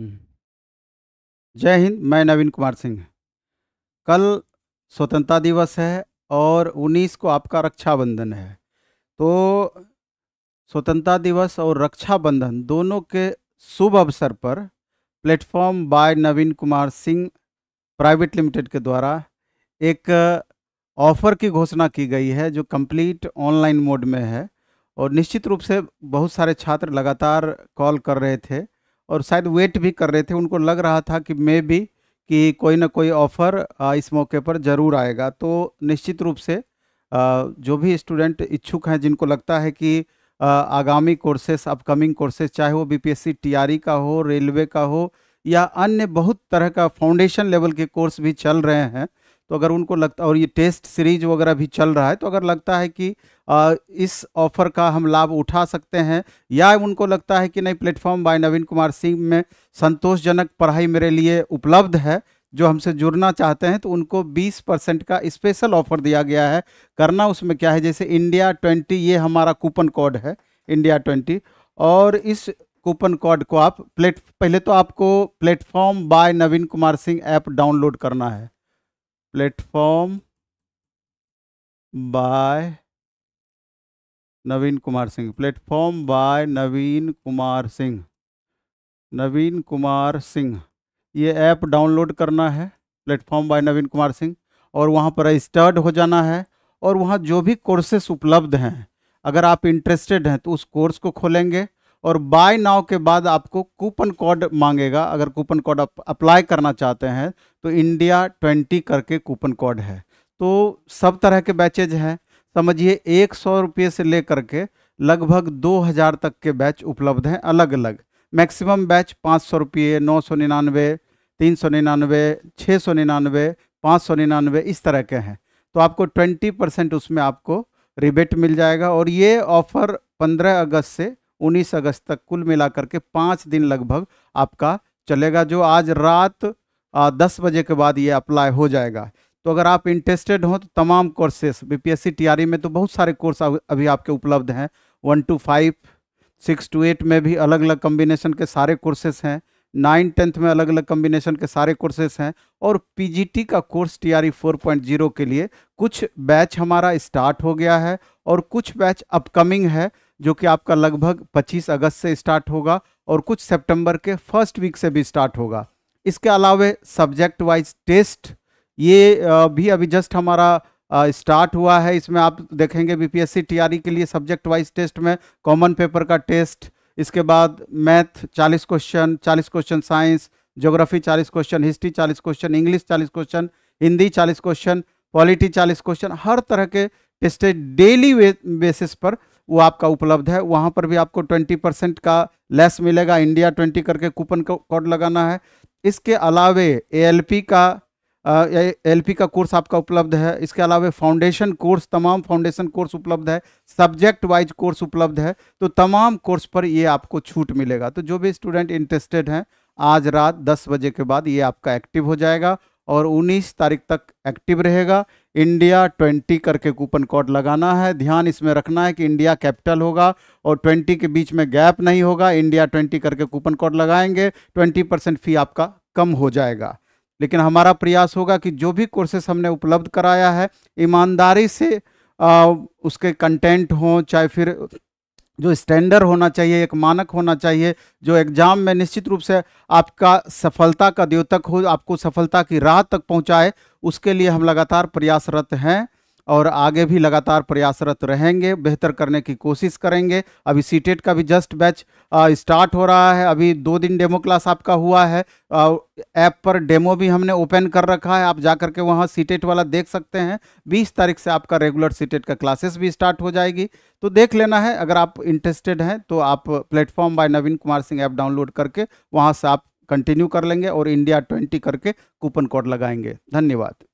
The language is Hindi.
हम्म। जय हिंद मैं नवीन कुमार सिंह कल स्वतंत्रता दिवस है और 19 को आपका रक्षाबंधन है तो स्वतंत्रता दिवस और रक्षाबंधन दोनों के शुभ अवसर पर platform by Naveen Kumar Singh private limited के द्वारा एक ऑफ़र की घोषणा की गई है जो कंप्लीट ऑनलाइन मोड में है और निश्चित रूप से बहुत सारे छात्र लगातार कॉल कर रहे थे और शायद वेट भी कर रहे थे उनको लग रहा था कि मे भी कि कोई ना कोई ऑफ़र इस मौके पर ज़रूर आएगा तो निश्चित रूप से जो भी स्टूडेंट इच्छुक हैं जिनको लगता है कि आगामी कोर्सेस अपकमिंग कोर्सेस चाहे वो बीपीएससी टीआरई e का हो रेलवे का हो या अन्य बहुत तरह का फाउंडेशन लेवल के कोर्स भी चल रहे हैं तो अगर उनको लगता और ये टेस्ट सीरीज वगैरह भी चल रहा है तो अगर लगता है कि आ, इस ऑफर का हम लाभ उठा सकते हैं या उनको लगता है कि नहीं प्लेटफॉर्म बाय नवीन कुमार सिंह में संतोषजनक पढ़ाई मेरे लिए उपलब्ध है जो हमसे जुड़ना चाहते हैं तो उनको 20 परसेंट का स्पेशल ऑफर दिया गया है करना उसमें क्या है जैसे इंडिया 20 ये हमारा कूपन कोड है इंडिया 20 और इस कूपन कोड को आप प्लेट पहले तो आपको platform by Naveen Kumar Singh app download करना है platform by Naveen Kumar Singh platform by Naveen Kumar Singh Naveen Kumar Singh ये ऐप डाउनलोड करना है प्लेटफॉर्म बाय नवीन कुमार सिंह और वहाँ पर रजिस्टर्ड हो जाना है और वहाँ जो भी कोर्सेस उपलब्ध हैं अगर आप इंटरेस्टेड हैं तो उस कोर्स को खोलेंगे और बाय नाव के बाद आपको कूपन कोड मांगेगा अगर कूपन कोड आप अप्लाई करना चाहते हैं तो इंडिया ट्वेंटी करके कूपन कोड है तो सब तरह के बैचेज हैं समझिए एक सौ रुपये से ले करके लगभग दो हज़ार तक के बैच उपलब्ध हैं अलग अलग मैक्सिमम बैच पाँच सौ रुपये नौ सौ निन्यानवे तीन सौ निन्यानवे छः सौ निन्यानवे पाँच सौ निन्यानवे इस तरह के हैं तो आपको ट्वेंटी परसेंट उसमें आपको रिबेट मिल जाएगा और ये ऑफ़र पंद्रह अगस्त से उन्नीस अगस्त तक कुल मिलाकर के पाँच दिन लगभग आपका चलेगा जो आज रात दस बजे के बाद ये अप्लाई हो जाएगा तो अगर आप इंटरेस्टेड हों तो तमाम कोर्सेस बीपीएससी टीआरई में तो बहुत सारे कोर्स अभी आपके उपलब्ध हैं one two five six two eight में भी अलग अलग कम्बिनेशन के सारे कोर्सेस हैं नाइन टेंथ में अलग अलग कम्बिनेशन के सारे कोर्सेस हैं और पीजीटी का कोर्स टीआरई 4.0 के लिए कुछ बैच हमारा स्टार्ट हो गया है और कुछ बैच अपकमिंग है जो कि आपका लगभग 25 अगस्त से स्टार्ट होगा और कुछ सितंबर के फर्स्ट वीक से भी स्टार्ट होगा इसके अलावा सब्जेक्ट वाइज टेस्ट ये भी अभी जस्ट हमारा स्टार्ट हुआ है इसमें आप देखेंगे बीपीएससी तैयारी के लिए सब्जेक्ट वाइज टेस्ट में कॉमन पेपर का टेस्ट इसके बाद math 40 question 40 question science geography 40 question history 40 question English 40 question Hindi 40 question polity 40 question हर तरह के टेस्टेड डेली बेसिस पर वो आपका उपलब्ध है वहाँ पर भी आपको ट्वेंटी परसेंट का लेस मिलेगा इंडिया ट्वेंटी करके कूपन कोड लगाना है इसके अलावे ए का एल पी का कोर्स आपका उपलब्ध है इसके अलावा फाउंडेशन कोर्स तमाम फाउंडेशन कोर्स उपलब्ध है सब्जेक्ट वाइज कोर्स उपलब्ध है तो तमाम कोर्स पर ये आपको छूट मिलेगा तो जो भी स्टूडेंट इंटरेस्टेड हैं आज रात दस बजे के बाद ये आपका एक्टिव हो जाएगा और 19 तारीख तक एक्टिव रहेगा इंडिया 20 करके कूपन कोड लगाना है ध्यान इसमें रखना है कि इंडिया कैपिटल होगा और 20 के बीच में गैप नहीं होगा इंडिया 20 करके कूपन कोड लगाएंगे 20 परसेंट फ़ी आपका कम हो जाएगा लेकिन हमारा प्रयास होगा कि जो भी कोर्सेस हमने उपलब्ध कराया है ईमानदारी से आ, उसके कंटेंट हों चाहे फिर जो स्टैंडर्ड होना चाहिए एक मानक होना चाहिए जो एग्ज़ाम में निश्चित रूप से आपका सफलता का द्योतक हो आपको सफलता की राह तक पहुंचाए उसके लिए हम लगातार प्रयासरत हैं और आगे भी लगातार प्रयासरत रहेंगे बेहतर करने की कोशिश करेंगे अभी सी e का भी जस्ट बैच स्टार्ट हो रहा है अभी दो दिन डेमो क्लास आपका हुआ है ऐप पर डेमो भी हमने ओपन कर रखा है आप जा करके वहाँ सी e वाला देख सकते हैं 20 तारीख से आपका रेगुलर सी e का क्लासेस भी स्टार्ट हो जाएगी तो देख लेना है अगर आप इंटरेस्टेड हैं तो आप platform by Naveen Kumar Singh app download करके वहाँ से आप कंटिन्यू कर लेंगे और इंडिया ट्वेंटी करके कूपन कोड लगाएंगे धन्यवाद